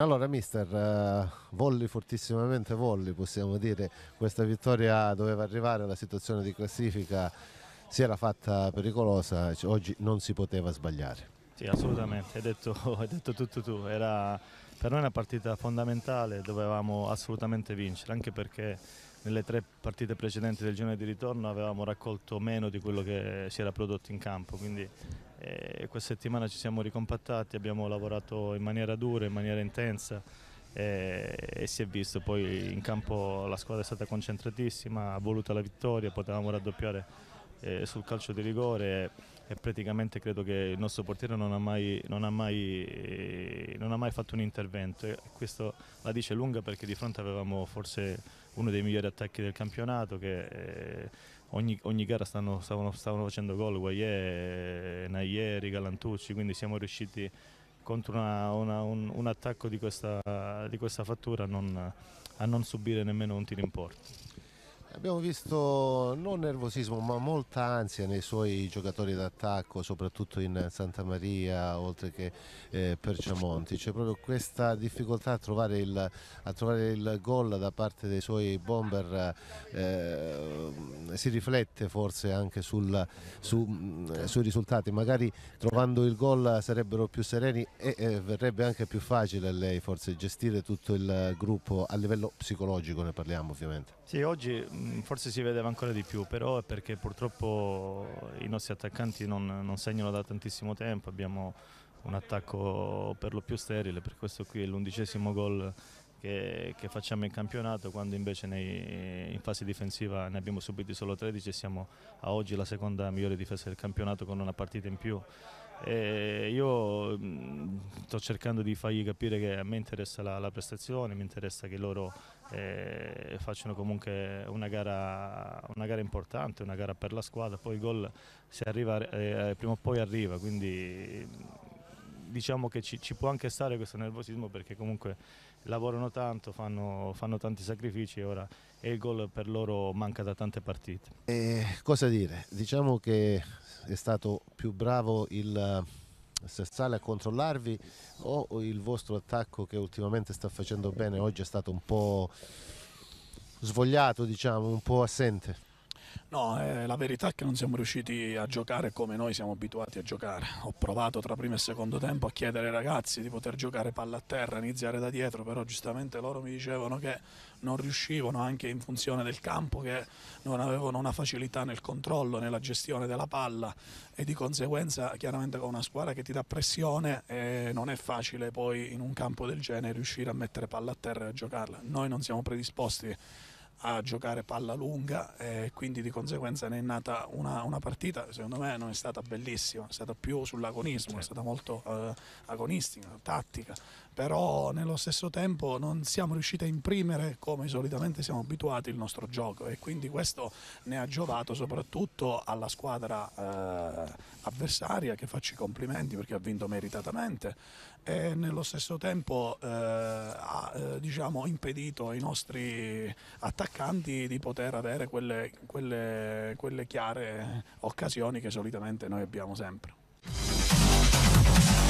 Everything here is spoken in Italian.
Allora, mister, eh, volli fortissimamente volli, possiamo dire, questa vittoria doveva arrivare, la situazione di classifica si era fatta pericolosa, cioè, oggi non si poteva sbagliare. Sì, assolutamente, hai detto, hai detto tutto tu. Era per noi una partita fondamentale, dovevamo assolutamente vincere, anche perché nelle tre partite precedenti del giorno di ritorno avevamo raccolto meno di quello che si era prodotto in campo, quindi eh, questa settimana ci siamo ricompattati, abbiamo lavorato in maniera dura, in maniera intensa e, e si è visto, poi in campo la squadra è stata concentratissima, ha voluto la vittoria, potevamo raddoppiare eh, sul calcio di rigore e praticamente credo che il nostro portiere non ha mai, non ha mai, eh, non ha mai fatto un intervento e questo la dice lunga perché di fronte avevamo forse uno dei migliori attacchi del campionato che eh, ogni, ogni, gara stanno, stavano, stavano, facendo gol, Guayé, Nayeri, Galantucci, quindi siamo riusciti contro una, una, un, un, attacco di questa, di questa fattura non, a non subire nemmeno un tiro in porta. Abbiamo visto non nervosismo ma molta ansia nei suoi giocatori d'attacco, soprattutto in Santa Maria, oltre che eh, per Ciamonti. C'è proprio questa difficoltà a trovare il, a trovare il gol da parte dei suoi bomber, eh, si riflette forse anche sul, su, mm, sui risultati. Magari trovando il gol sarebbero più sereni e eh, verrebbe anche più facile a lei forse gestire tutto il gruppo a livello psicologico, ne parliamo ovviamente. Sì, oggi Mm, forse si vedeva ancora di più, però è perché purtroppo i nostri attaccanti non, non segnano da tantissimo tempo, abbiamo un attacco per lo più sterile, per questo qui è l'undicesimo gol che, che, facciamo in campionato, quando invece nei, in fase difensiva ne abbiamo subiti solo 13 e siamo a oggi la seconda migliore difesa del campionato con una partita in più. E io mm, sto cercando di fargli capire che a me interessa la, la prestazione, mi interessa che loro eh, facciano comunque una gara, una gara, importante, una gara per la squadra, poi il gol se arriva, eh, prima o poi arriva, quindi diciamo che ci, ci, può anche stare questo nervosismo perché comunque lavorano tanto, fanno, fanno tanti sacrifici e ora e il gol per loro manca da tante partite. E eh, cosa dire? Diciamo che è stato più bravo il se sale a controllarvi o il vostro attacco che ultimamente sta facendo bene oggi è stato un po' svogliato, diciamo, un po' assente? No, eh, la verità è che non siamo riusciti a giocare come noi siamo abituati a giocare. Ho provato tra primo e secondo tempo a chiedere ai ragazzi di poter giocare palla a terra, iniziare da dietro, però giustamente loro mi dicevano che non riuscivano anche in funzione del campo, che non avevano una facilità nel controllo, nella gestione della palla e di conseguenza chiaramente con una squadra che ti dà pressione eh, non è facile poi in un campo del genere riuscire a mettere palla a terra e a giocarla. Noi non siamo predisposti a giocare palla lunga e quindi di conseguenza ne è nata una, una partita secondo me non è stata bellissima, è stata più sull'agonismo, sì. è certo. stata molto eh, agonistica, tattica, però nello stesso tempo non siamo riusciti a imprimere come solitamente siamo abituati il nostro gioco e quindi questo ne ha giovato soprattutto alla squadra eh, avversaria che faccio i complimenti perché ha vinto meritatamente e nello stesso tempo eh, ha eh, diciamo, impedito ai nostri attaccanti di poter avere quelle, quelle, quelle chiare occasioni che solitamente noi abbiamo sempre.